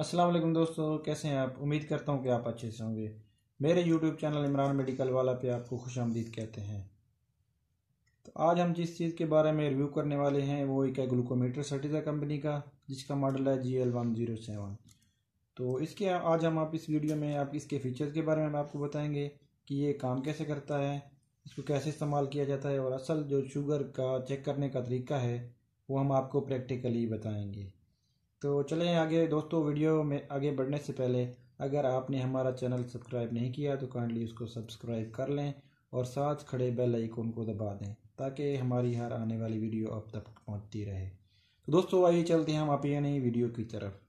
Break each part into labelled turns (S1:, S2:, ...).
S1: अस्सलाम वालेकुम दोस्तों कैसे हैं आप उम्मीद करता हूँ कि आप अच्छे से होंगे मेरे यूट्यूब चैनल इमरान मेडिकल वाला पे आपको खुश आमदीद कहते हैं तो आज हम जिस चीज़ के बारे में रिव्यू करने वाले हैं वो एक है ग्लूकोमीटर सर्टिजा कंपनी का जिसका मॉडल है G L one zero seven तो इसके आज हम आप इस वीडियो में आप इसके फीचर्स के बारे में आपको बताएँगे कि ये काम कैसे करता है इसको कैसे इस्तेमाल किया जाता है और असल जो शुगर का चेक करने का तरीका है वो हम आपको प्रैक्टिकली बताएँगे तो चलें आगे दोस्तों वीडियो में आगे बढ़ने से पहले अगर आपने हमारा चैनल सब्सक्राइब नहीं किया तो काइंडली उसको सब्सक्राइब कर लें और साथ खड़े बेल आइकन को दबा दें ताकि हमारी हर आने वाली वीडियो आप तक पहुंचती रहे तो दोस्तों आइए चलते हैं हम आप नई वीडियो की तरफ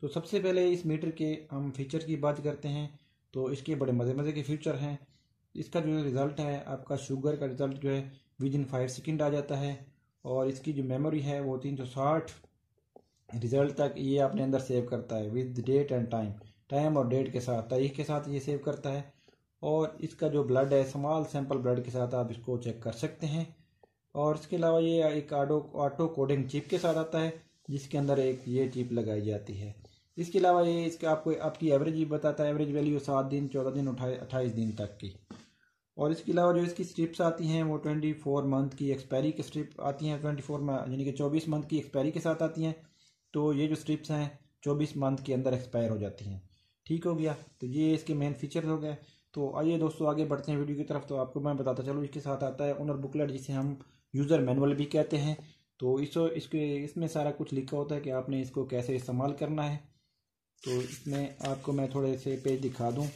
S1: तो सबसे पहले इस मीटर के हम फीचर की बात करते हैं तो इसके बड़े मज़े मज़े के फीचर हैं इसका जो रिज़ल्ट है आपका शुगर का रिज़ल्ट जो है विद इन फाइव सेकेंड आ जाता है और इसकी जो मेमोरी है वो तीन सौ साठ रिजल्ट तक ये अपने अंदर सेव करता है with date and time time और डेट के साथ तारीख के साथ ये सेव करता है और इसका जो ब्लड है स्मॉल सैंपल ब्लड के साथ आप इसको चेक कर सकते हैं और इसके अलावा ये एक आडो ऑटो कोडिंग चिप के साथ आता है जिसके अंदर एक ये चिप लगाई जाती है इसके अलावा ये इसका आपको आपकी एवरेज भी बताता है एवरेज वैल्यू सात दिन चौदह दिन उठाई अट्ठाईस दिन तक की और इसके अलावा जो इसकी स्ट्रिप्स आती हैं वो ट्वेंटी फोर मंथ की एक्सपायरी की स्ट्रिप आती हैं ट्वेंटी फोर यानी कि चौबीस मंथ की एक्सपायरी के साथ आती हैं तो ये जो स्ट्रिप्स हैं चौबीस मंथ के अंदर एक्सपायर हो जाती हैं ठीक हो गया तो ये इसके मेन फीचर्स हो गए तो आइए दोस्तों आगे बढ़ते हैं वीडियो की तरफ तो आपको मैं बताता चलूँ इसके साथ आता है ओनर बुकलेट जिसे हम यूज़र मैनुअल भी कहते हैं तो इसो इसके इसमें सारा कुछ लिखा होता है कि आपने इसको कैसे इस्तेमाल करना है तो इसमें आपको मैं थोड़े से पेज दिखा दूँ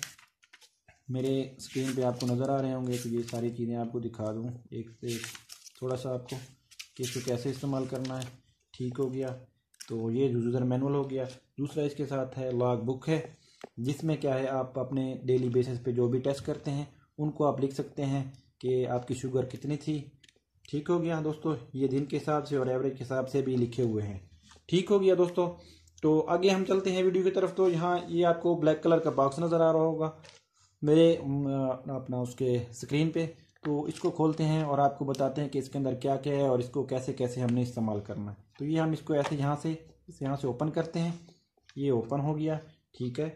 S1: मेरे स्क्रीन पे आपको नज़र आ रहे होंगे तो ये सारी चीज़ें आपको दिखा दूँ एक से थोड़ा सा आपको कि इसको कैसे इस्तेमाल करना है ठीक हो गया तो ये यूज़र मैनुअल हो गया दूसरा इसके साथ है लॉग बुक है जिसमें क्या है आप अपने डेली बेसिस पे जो भी टेस्ट करते हैं उनको आप लिख सकते हैं कि आपकी शुगर कितनी थी ठीक हो गया दोस्तों ये दिन के हिसाब से और एवरेज के हिसाब से भी लिखे हुए हैं ठीक हो गया दोस्तों तो आगे हम चलते हैं वीडियो की तरफ तो यहाँ ये आपको ब्लैक कलर का बॉक्स नज़र आ रहा होगा मेरे अपना उसके स्क्रीन पे तो इसको खोलते हैं और आपको बताते हैं कि इसके अंदर क्या क्या है और इसको कैसे कैसे हमने इस्तेमाल करना है तो ये हम इसको ऐसे यहाँ से इस यहाँ से ओपन करते हैं ये ओपन हो गया ठीक है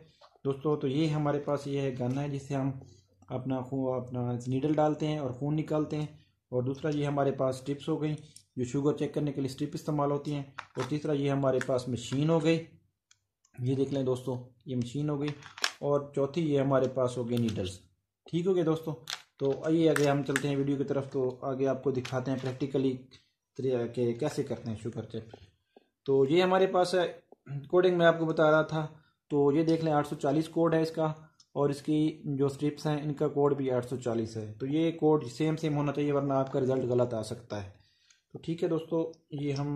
S1: दोस्तों तो ये हमारे पास ये है गन है जिससे हम अपना खून अपना नीडल डालते हैं और खून निकालते हैं और दूसरा ये हमारे पास स्ट्रिप्स हो गई जो शुगर चेक करने के लिए स्ट्रिप इस्तेमाल होती हैं और तीसरा ये हमारे पास मशीन हो गई ये देख लें दोस्तों ये मशीन हो गई और चौथी ये हमारे पास हो गई नीडल्स ठीक हो गया दोस्तों तो आइए आगे हम चलते हैं वीडियो की तरफ तो आगे आपको दिखाते हैं प्रैक्टिकली के कैसे करते हैं शुगर चेक तो ये हमारे पास है कोडिंग में आपको बता रहा था तो ये देख लें 840 कोड है इसका और इसकी जो स्ट्रिप्स हैं इनका कोड भी 840 है तो ये कोड सेम सेम होना चाहिए वरना आपका रिजल्ट गलत आ सकता है तो ठीक है दोस्तों ये हम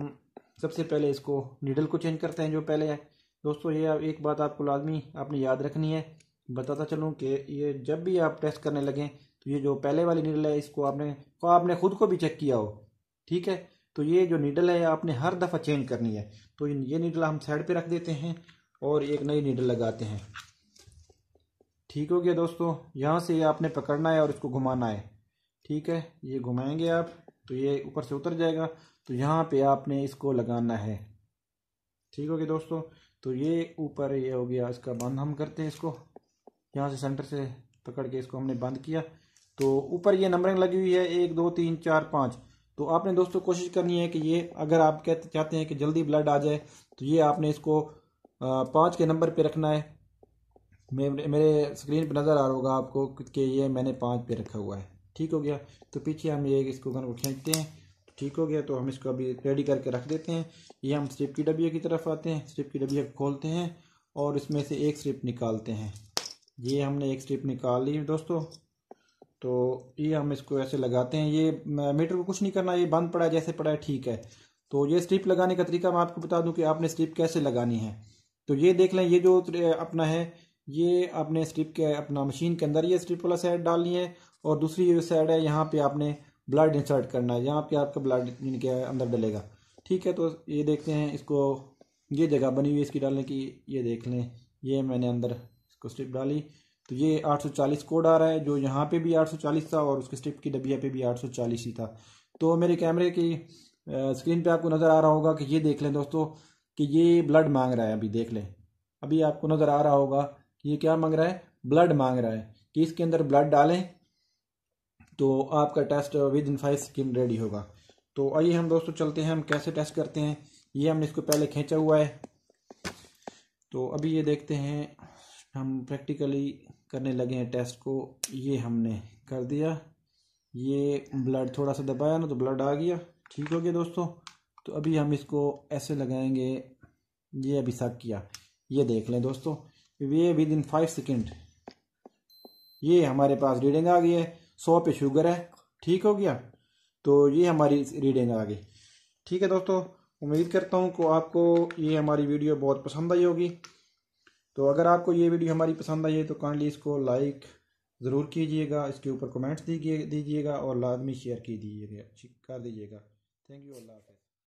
S1: सबसे पहले इसको नीडल को चेंज करते हैं जो पहले है दोस्तों ये एक बात आपको लाजमी आपने याद रखनी है बताता चलूँ कि ये जब भी आप टेस्ट करने लगें तो ये जो पहले वाली नीडल है इसको आपने आपने खुद को भी चेक किया हो ठीक है तो ये जो नीडल है आपने हर दफ़ा चेंज करनी है तो ये नीडल हम साइड पे रख देते हैं और एक नई नीडल लगाते हैं ठीक हो गया दोस्तों यहाँ से ये आपने पकड़ना है और इसको घुमाना है ठीक है ये घुमाएंगे आप तो ये ऊपर से उतर जाएगा तो यहाँ पे आपने इसको लगाना है ठीक हो गया दोस्तों तो ये ऊपर ये हो गया इसका बंद हम करते हैं इसको यहाँ से सेंटर से पकड़ के इसको हमने बंद किया तो ऊपर ये नंबरिंग लगी हुई है एक दो तीन चार पाँच तो आपने दोस्तों कोशिश करनी है कि ये अगर आप कहते चाहते हैं कि जल्दी ब्लड आ जाए तो ये आपने इसको पाँच के नंबर पे रखना है मेरे मेरे स्क्रीन पे नज़र आ रहा होगा आपको कि ये मैंने पाँच पे रखा हुआ है ठीक हो गया तो पीछे हम ये इसको घर को खींचते हैं ठीक हो गया तो हम इसको अभी रेडी करके रख देते हैं ये हम स्ट्रिप की डबिया की तरफ आते हैं स्ट्रिप की डबिया खोलते हैं और इसमें से एक स्ट्रिप निकालते हैं ये हमने एक स्ट्रिप निकाल ली दोस्तों तो ये हम इसको ऐसे लगाते हैं ये मीटर को कुछ नहीं करना ये बंद पड़ा है जैसे पड़ा है ठीक है तो ये स्ट्रिप लगाने का तरीका मैं आपको बता दूं कि आपने स्ट्रिप कैसे लगानी है तो ये देख लें ये जो अपना है ये आपने स्ट्रिप के अपना मशीन के अंदर ये स्ट्रिप वाला साइड डालनी है और दूसरी जो साइड है यहाँ पे आपने ब्लड इंसर्ट करना है यहाँ पे आपका ब्लड इनके अंदर डलेगा ठीक है तो ये देखते हैं इसको ये जगह बनी हुई इसकी डालने की ये देख लें ये मैंने अंदर इसको स्ट्रिप डाली तो ये 840 कोड आ रहा है जो यहाँ पे भी 840 था और उसके स्ट्रिप की डबिया पे भी 840 ही था तो मेरे कैमरे की स्क्रीन पे आपको नज़र आ रहा होगा कि ये देख लें दोस्तों कि ये ब्लड मांग रहा है अभी देख लें अभी आपको नज़र आ रहा होगा कि ये क्या मांग रहा है ब्लड मांग रहा है कि इसके अंदर ब्लड डालें तो आपका test within five seconds ready होगा तो आइए हम दोस्तों चलते हैं हम कैसे टेस्ट करते हैं ये हमने इसको पहले खींचा हुआ है तो अभी ये देखते हैं हम प्रैक्टिकली करने लगे हैं टेस्ट को ये हमने कर दिया ये ब्लड थोड़ा सा दबाया ना तो ब्लड आ गया ठीक हो गया दोस्तों तो अभी हम इसको ऐसे लगाएंगे ये अभी सब किया ये देख लें दोस्तों ये विद इन फाइव सेकेंड ये हमारे पास रीडिंग आ गई है सौ पे शुगर है ठीक हो गया तो ये हमारी रीडिंग आ गई ठीक है दोस्तों उम्मीद करता हूँ को आपको ये हमारी वीडियो बहुत पसंद आई होगी तो अगर आपको ये वीडियो हमारी पसंद आई है तो काइंडली इसको लाइक ज़रूर कीजिएगा इसके ऊपर कमेंट्स दीजिए दीजिएगा और लाजमी शेयर की दीजिएगा कर दीजिएगा थैंक यू अल्लाह हाफ़